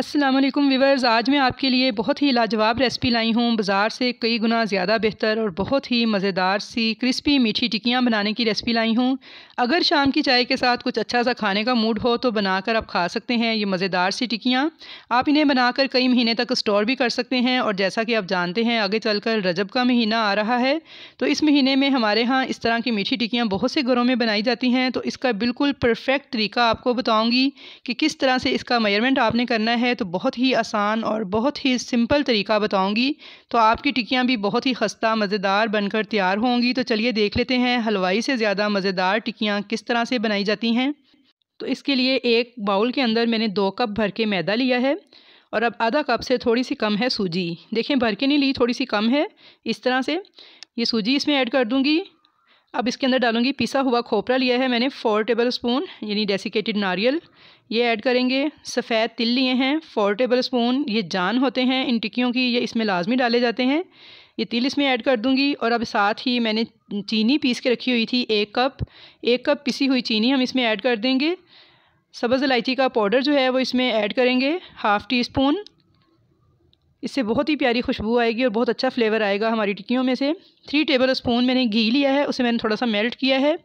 अस्सलाम वालेकुम आज मैं आपके लिए बहुत ही लाजवाब रेसिपी लाई हूँ बाज़ार से कई गुना ज़्यादा बेहतर और बहुत ही मज़ेदार सी क्रिस्पी मीठी टिकियाँ बनाने की रेसिपी लाई हूँ अगर शाम की चाय के साथ कुछ अच्छा सा खाने का मूड हो तो बनाकर आप खा सकते हैं ये मज़ेदार सी टिकियाँ आप इन्हें बनाकर कई महीने तक स्टोर भी कर सकते हैं और जैसा कि आप जानते हैं आगे चल कर रजब का महीना आ रहा है तो इस महीने में हमारे यहाँ इस तरह की मीठी टिकियाँ बहुत से घरों में बनाई जाती हैं तो इसका बिल्कुल परफेक्ट तरीका आपको बताऊँगी कि किस तरह से इसका मेयरमेंट आपने करना है है तो बहुत ही आसान और बहुत ही सिंपल तरीका बताऊंगी तो आपकी टिक्कियाँ भी बहुत ही खस्ता मज़ेदार बनकर तैयार होंगी तो चलिए देख लेते हैं हलवाई से ज़्यादा मज़ेदार टिक्कियाँ किस तरह से बनाई जाती हैं तो इसके लिए एक बाउल के अंदर मैंने दो कप भर के मैदा लिया है और अब आधा कप से थोड़ी सी कम है सूजी देखें भर के नहीं ली थोड़ी सी कम है इस तरह से ये सूजी इसमें ऐड कर दूँगी अब इसके अंदर डालूंगी पिसा हुआ खोपरा लिया है मैंने फोर टेबल स्पून यानी डेसिकेटेड नारियल ये ऐड करेंगे सफ़ेद तिल लिए हैं फोर टेबल स्पून ये जान होते हैं इन टिक्कियों की ये इसमें लाजमी डाले जाते हैं ये तिल इसमें ऐड कर दूंगी और अब साथ ही मैंने चीनी पीस के रखी हुई थी एक कप एक कप पिसी हुई चीनी हम इसमें ऐड कर देंगे सब्ज़ इलायची का पाउडर जो है वो इसमें ऐड करेंगे हाफ़ टी स्पून इससे बहुत ही प्यारी खुशबू आएगी और बहुत अच्छा फ्लेवर आएगा हमारी टिक्कियों में से थ्री टेबल स्पून मैंने घी लिया है उसे मैंने थोड़ा सा मेल्ट किया है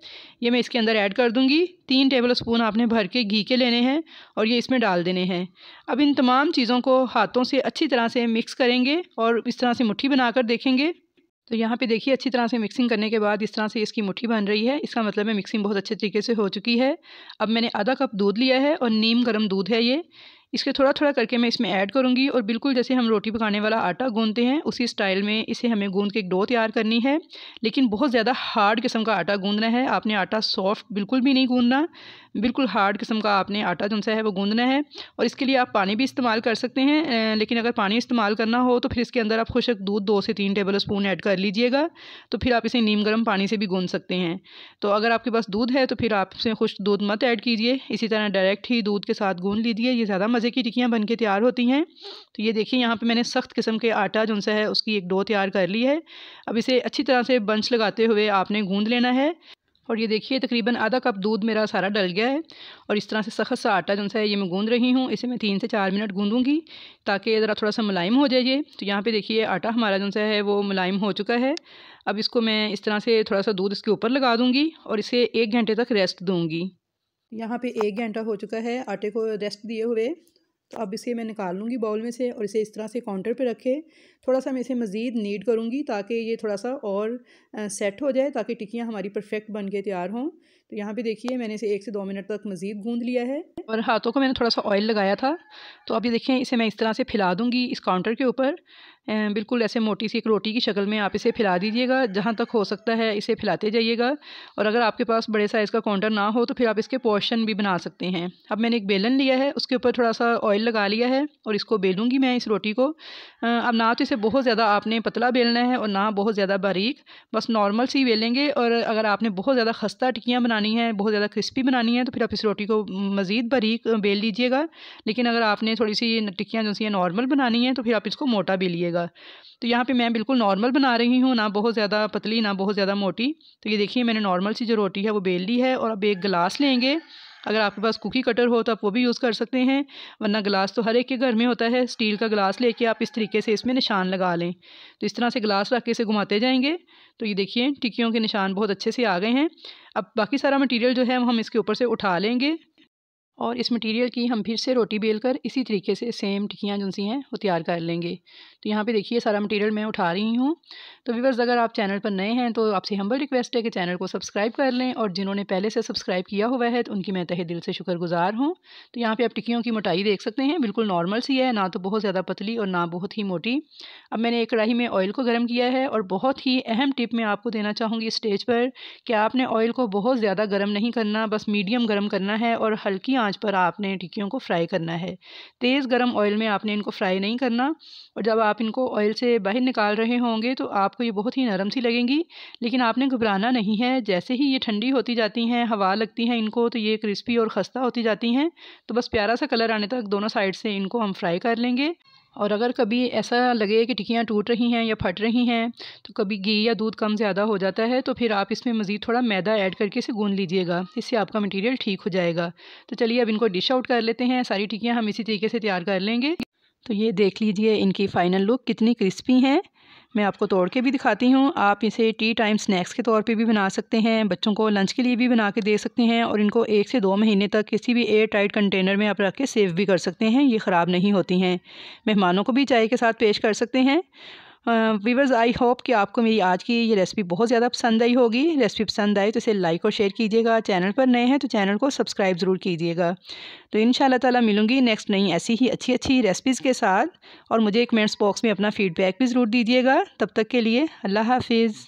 ये मैं इसके अंदर ऐड कर दूंगी तीन टेबल स्पून आपने भर के घी के लेने हैं और ये इसमें डाल देने हैं अब इन तमाम चीज़ों को हाथों से अच्छी तरह से मिक्स करेंगे और इस तरह से मुठ्ठी बनाकर देखेंगे तो यहाँ पे देखिए अच्छी तरह से मिक्सिंग करने के बाद इस तरह से इसकी मुट्ठी बन रही है इसका मतलब है मिक्सिंग बहुत अच्छे तरीके से हो चुकी है अब मैंने आधा कप दूध लिया है और नीम गर्म दूध है ये इसके थोड़ा थोड़ा करके मैं इसमें ऐड करूँगी और बिल्कुल जैसे हम रोटी पकाने वाला आटा गूंदते हैं उसी स्टाइल में इसे हमें गूंद के एक डो तैयार करनी है लेकिन बहुत ज़्यादा हार्ड किस्म का आटा गूंदना है आपने आटा सॉफ्ट बिल्कुल भी नहीं गूंदना बिल्कुल हार्ड किस्म का आपने आटा जो सा है वो गूंदना है और इसके लिए आप पानी भी इस्तेमाल कर सकते हैं लेकिन अगर पानी इस्तेमाल करना हो तो फिर इसके अंदर आप खुशक दूध दो से तीन टेबल स्पून ऐड कर लीजिएगा तो फिर आप इसे नीम गर्म पानी से भी गूंद सकते हैं तो अगर आपके पास दूध है तो फिर आप खुश दूध मत ऐड कीजिए इसी तरह डायरेक्ट ही दूध के साथ गूंद लीजिए ये ज़्यादा मज़े की टिक्कियाँ बन के तैयार होती हैं तो ये देखिए यहाँ पे मैंने सख्त किस्म के आटा जो है उसकी एक डो तैयार कर ली है अब इसे अच्छी तरह से बंच लगाते हुए आपने गूँध लेना है और ये देखिए तकरीबन आधा कप दूध मेरा सारा डल गया है और इस तरह से सख्त सा आटा जो है ये मैं गूँध रही हूँ इसे मैं तीन से चार मिनट गूँधूँगी ताकि ज़रा थोड़ा सा मुलायम हो जाए ये तो यहाँ पे देखिए आटा हमारा जो है वो मुलायम हो चुका है अब इसको मैं इस तरह से थोड़ा सा दूध इसके ऊपर लगा दूँगी और इसे एक घंटे तक रेस्ट दूँगी यहाँ पे एक घंटा हो चुका है आटे को रेस्ट दिए हुए तो अब इसे मैं निकाल लूँगी बाउल में से और इसे इस तरह से काउंटर पे रखे थोड़ा सा मैं इसे मज़ीद नीड करूँगी ताकि ये थोड़ा सा और सेट हो जाए ताकि टिक्कियाँ हमारी परफेक्ट बन के तैयार हों तो यहाँ पे देखिए मैंने इसे एक से दो मिनट तक मज़ीद गूंद लिया है और हाथों को मैंने थोड़ा सा ऑयल लगाया था तो अभी देखिए इसे मैं इस तरह से फैला दूँगी इस काउंटर के ऊपर बिल्कुल ऐसे मोटी सी एक रोटी की शक्ल में आप इसे फैला दीजिएगा जहाँ तक हो सकता है इसे फैलाते जाइएगा और अगर आपके पास बड़े साइज़ का काउंटर ना हो तो फिर आप इसके पोर्शन भी बना सकते हैं अब मैंने एक बेलन लिया है उसके ऊपर थोड़ा सा ऑयल लगा लिया है और इसको बेलूँगी मैं इस रोटी को अब ना तो इसे बहुत ज़्यादा आपने पतला बेलना है और ना बहुत ज़्यादा बारीक बस नॉर्मल सी बेलेंगे और अगर आपने बहुत ज़्यादा खस्ता टिक्कियाँ बना बनानी है बहुत ज़्यादा क्रिस्पी बनानी है तो फिर आप इस रोटी को मज़ीद बारीक बेल लीजिएगा लेकिन अगर आपने थोड़ी सी टिक्कियाँ जो सी नॉर्मल बनानी है तो फिर आप इसको मोटा बेलिएगा तो यहाँ पे मैं बिल्कुल नॉर्मल बना रही हूँ ना बहुत ज़्यादा पतली ना बहुत ज़्यादा मोटी तो ये देखिए मैंने नॉर्मल सी जो रोटी है वो बेल ली है और अब एक गिलास लेंगे अगर आपके पास कुकी कटर हो तो आप वो भी यूज़ कर सकते हैं वरना ग्लास तो हर एक के घर में होता है स्टील का ग्लास लेके आप इस तरीके से इसमें निशान लगा लें तो इस तरह से गिलास रख के इसे घुमाते जाएंगे तो ये देखिए टिक्कियों के निशान बहुत अच्छे से आ गए हैं अब बाकी सारा मटीरियल जो है हम इसके ऊपर से उठा लेंगे और इस मटेरियल की हम फिर से रोटी बेल कर इसी तरीके से सेम टिक्कियाँ जो सी हैं वो तैयार कर लेंगे तो यहाँ पे देखिए सारा मटेरियल मैं उठा रही हूँ तो व्यूवर्स अगर आप चैनल पर नए हैं तो आपसे हम्बल रिक्वेस्ट है कि चैनल को सब्सक्राइब कर लें और जिन्होंने पहले से सब्सक्राइब किया हुआ है तो उनकी मैं तहे दिल से शुक्रगुजार हूँ तो यहाँ पर आप टिक्कियों की मोटाई देख सकते हैं बिल्कुल नॉर्मल सी है ना तो बहुत ज़्यादा पतली और ना बहुत ही मोटी अब मैंने एक कढ़ाई में ऑयल को गर्म किया है और बहुत ही अहम टिप मैं आपको देना चाहूँगी स्टेज पर कि आपने ऑयल को बहुत ज़्यादा गर्म नहीं करना बस मीडियम गर्म करना है और हल्की आंच पर आपने टिक्कियों को फ्राई करना है तेज़ गर्म ऑयल में आपने इनको फ्राई नहीं करना और जब आप इनको ऑयल से बाहर निकाल रहे होंगे तो आपको ये बहुत ही नरम सी लगेंगी लेकिन आपने घबराना नहीं है जैसे ही ये ठंडी होती जाती हैं हवा लगती है इनको तो ये क्रिस्पी और खस्ता होती जाती हैं तो बस प्यारा सा कलर आने तक दोनों साइड से इनको हम फ्राई कर लेंगे और अगर कभी ऐसा लगे कि टिकियाँ टूट रही हैं या फट रही हैं तो कभी घी या दूध कम ज़्यादा हो जाता है तो फिर आप इसमें मज़ीद थोड़ा मैदा ऐड करके इसे गूंद लीजिएगा इससे आपका मटेरियल ठीक हो जाएगा तो चलिए अब इनको डिश आउट कर लेते हैं सारी टिकियाँ हम इसी तरीके से तैयार कर लेंगे तो ये देख लीजिए इनकी फ़ाइनल लुक कितनी क्रिस्पी हैं मैं आपको तोड़ के भी दिखाती हूँ आप इसे टी टाइम स्नैक्स के तौर पे भी बना सकते हैं बच्चों को लंच के लिए भी बना के दे सकते हैं और इनको एक से दो महीने तक किसी भी एयर टाइट कंटेनर में आप रख के सेव भी कर सकते हैं ये ख़राब नहीं होती हैं मेहमानों को भी चाय के साथ पेश कर सकते हैं वीवर्स आई होप कि आपको मेरी आज की ये रेसिपी बहुत ज़्यादा पसंद आई होगी रेसिपी पसंद आई तो इसे लाइक और शेयर कीजिएगा चैनल पर नए हैं तो चैनल को सब्सक्राइब ज़रूर कीजिएगा तो इन ताला मिलूंगी नेक्स्ट नई ऐसी ही अच्छी अच्छी रेसिपीज़ के साथ और मुझे कमेंट्स बॉक्स में अपना फीडबैक भी ज़रूर दीजिएगा तब तक के लिए अल्लाह हाफिज़